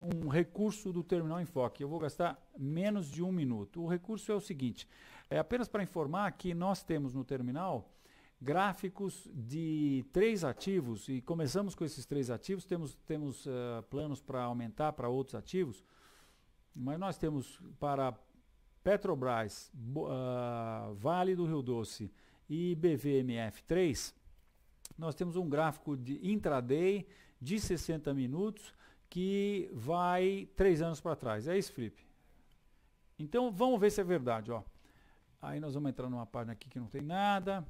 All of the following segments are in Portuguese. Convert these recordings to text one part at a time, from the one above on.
um recurso do Terminal Enfoque. Eu vou gastar menos de um minuto. O recurso é o seguinte: é apenas para informar que nós temos no terminal gráficos de três ativos e começamos com esses três ativos. Temos, temos uh, planos para aumentar para outros ativos, mas nós temos para Petrobras, uh, Vale do Rio Doce e BVMF3. Nós temos um gráfico de intraday de 60 minutos que vai três anos para trás. É isso, Felipe? Então vamos ver se é verdade. Ó. Aí nós vamos entrar numa página aqui que não tem nada.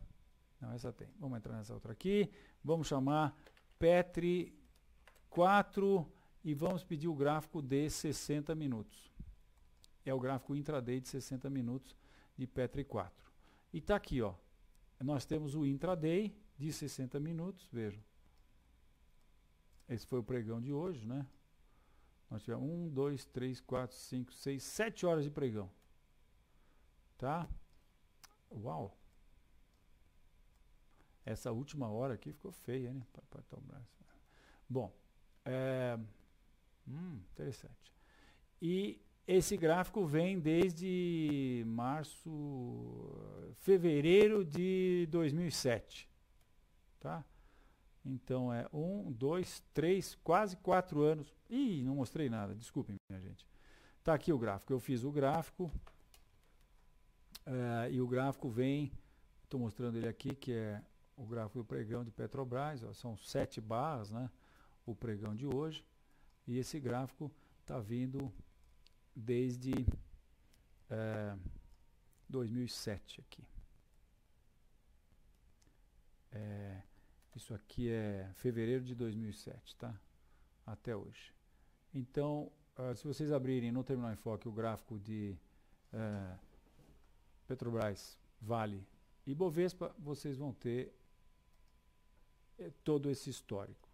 Não, essa tem. Vamos entrar nessa outra aqui. Vamos chamar Petri 4 e vamos pedir o gráfico de 60 minutos. É o gráfico intraday de 60 minutos de Petri 4. E está aqui, ó. Nós temos o intraday de 60 minutos, vejam. Esse foi o pregão de hoje, né? Nós tivemos um, dois, três, quatro, cinco, seis, sete horas de pregão. Tá? Uau! Essa última hora aqui ficou feia, né? Bom, é, hum, interessante. E esse gráfico vem desde março, fevereiro de 2007, tá? Então é um, dois, três, quase quatro anos. Ih, não mostrei nada, desculpem, minha gente. Está aqui o gráfico. Eu fiz o gráfico é, e o gráfico vem, estou mostrando ele aqui, que é o gráfico do pregão de Petrobras, ó, são sete barras, né? O pregão de hoje. E esse gráfico está vindo desde é, eh, 2007 aqui. Isso aqui é fevereiro de 2007, tá? Até hoje. Então, uh, se vocês abrirem no Terminal em Foque o gráfico de uh, Petrobras, Vale e Bovespa, vocês vão ter eh, todo esse histórico.